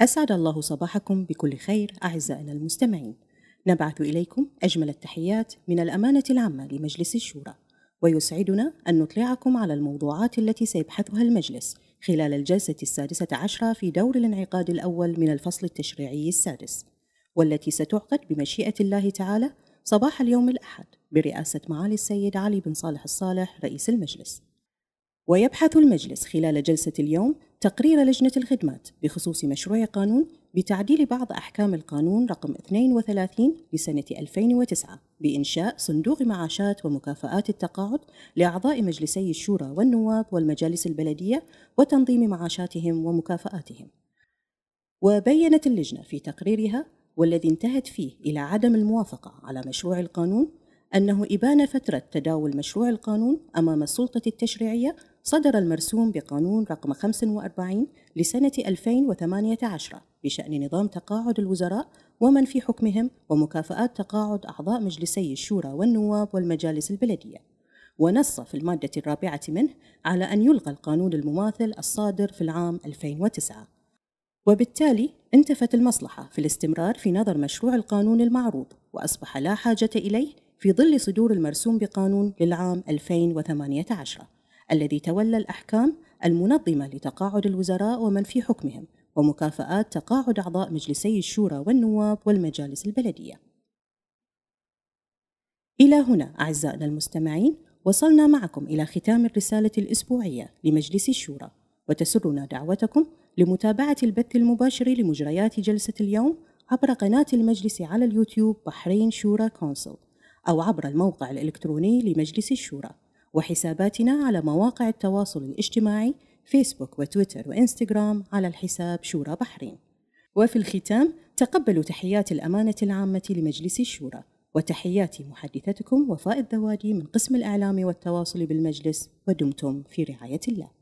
أسعد الله صباحكم بكل خير أعزائنا المستمعين. نبعث إليكم أجمل التحيات من الأمانة العامة لمجلس الشورى، ويسعدنا أن نطلعكم على الموضوعات التي سيبحثها المجلس خلال الجلسة السادسة عشرة في دور الانعقاد الأول من الفصل التشريعي السادس، والتي ستعقد بمشيئة الله تعالى صباح اليوم الأحد برئاسة معالي السيد علي بن صالح الصالح رئيس المجلس. ويبحث المجلس خلال جلسة اليوم تقرير لجنة الخدمات بخصوص مشروع قانون بتعديل بعض أحكام القانون رقم 32 لسنة 2009 بإنشاء صندوق معاشات ومكافآت التقاعد لأعضاء مجلسي الشورى والنواب والمجالس البلدية وتنظيم معاشاتهم ومكافآتهم. وبينت اللجنة في تقريرها والذي انتهت فيه إلى عدم الموافقة على مشروع القانون أنه إبان فترة تداول مشروع القانون أمام السلطة التشريعية صدر المرسوم بقانون رقم 45 لسنة 2018 بشأن نظام تقاعد الوزراء ومن في حكمهم ومكافآت تقاعد أعضاء مجلسي الشورى والنواب والمجالس البلدية ونص في المادة الرابعة منه على أن يلغى القانون المماثل الصادر في العام 2009 وبالتالي انتفت المصلحة في الاستمرار في نظر مشروع القانون المعروض وأصبح لا حاجة إليه في ظل صدور المرسوم بقانون للعام 2018 الذي تولى الأحكام المنظمة لتقاعد الوزراء ومن في حكمهم ومكافآت تقاعد أعضاء مجلسي الشورى والنواب والمجالس البلدية. إلى هنا أعزائنا المستمعين وصلنا معكم إلى ختام الرسالة الأسبوعية لمجلس الشورى وتسرنا دعوتكم لمتابعة البث المباشر لمجريات جلسة اليوم عبر قناة المجلس على اليوتيوب بحرين شورى كونسل أو عبر الموقع الإلكتروني لمجلس الشورى وحساباتنا على مواقع التواصل الاجتماعي فيسبوك وتويتر وإنستغرام على الحساب شورى بحرين وفي الختام تقبلوا تحيات الأمانة العامة لمجلس الشورى وتحياتي محدثتكم وفاء الذوادي من قسم الإعلام والتواصل بالمجلس ودمتم في رعاية الله